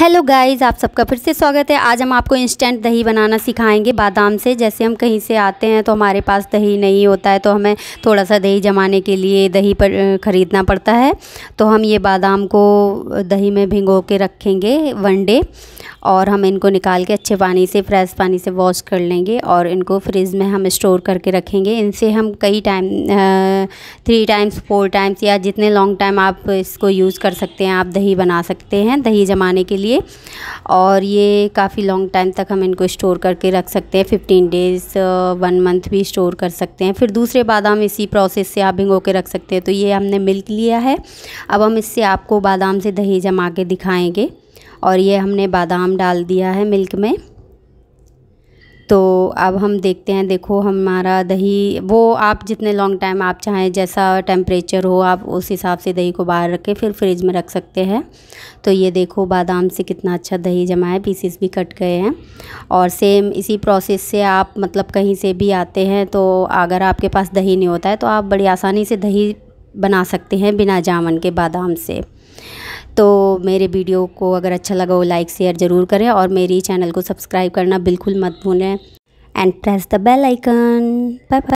hello guys आप सबका फिर से स्वागत है आज हम आपको इंस्टेंट दही बनाना सिखाएंगे बादाम से जैसे हम कहीं से आते हैं तो हमारे पास दही नहीं होता है तो हमें थोड़ा सा दही जमाने के लिए दही पर ख़रीदना पड़ता है तो हम ये बादाम को दही में भिगो के रखेंगे वन डे और हम इनको निकाल के अच्छे पानी से फ्रेश पानी से वॉश कर लेंगे और इनको फ्रिज में हम स्टोर करके रखेंगे इनसे हम कई time three times four times या जितने लॉन्ग टाइम आप इसको यूज़ कर सकते हैं आप दही बना सकते हैं दही जमाने के लिए और ये काफ़ी लॉन्ग टाइम तक हम इनको स्टोर करके रख सकते हैं फिफ्टीन डेज़ वन मंथ भी स्टोर कर सकते हैं फिर दूसरे बादाम इसी प्रोसेस से आप भिंगो के रख सकते हैं तो ये हमने मिल्क लिया है अब हम इससे आपको बादाम से दही जमा के दिखाएँगे और ये हमने बादाम डाल दिया है मिल्क में तो अब हम देखते हैं देखो हमारा दही वो आप जितने लॉन्ग टाइम आप चाहें जैसा टेम्परेचर हो आप उस हिसाब से दही को बाहर रखें फिर फ्रिज में रख सकते हैं तो ये देखो बादाम से कितना अच्छा दही जमा है पीसीस भी कट गए हैं और सेम इसी प्रोसेस से आप मतलब कहीं से भी आते हैं तो अगर आपके पास दही नहीं होता है तो आप बड़ी आसानी से दही बना सकते हैं बिना जामन के बादाम से तो मेरे वीडियो को अगर अच्छा लगा हो लाइक शेयर ज़रूर करें और मेरी चैनल को सब्सक्राइब करना बिल्कुल मत भूलें and press the bell icon bye bye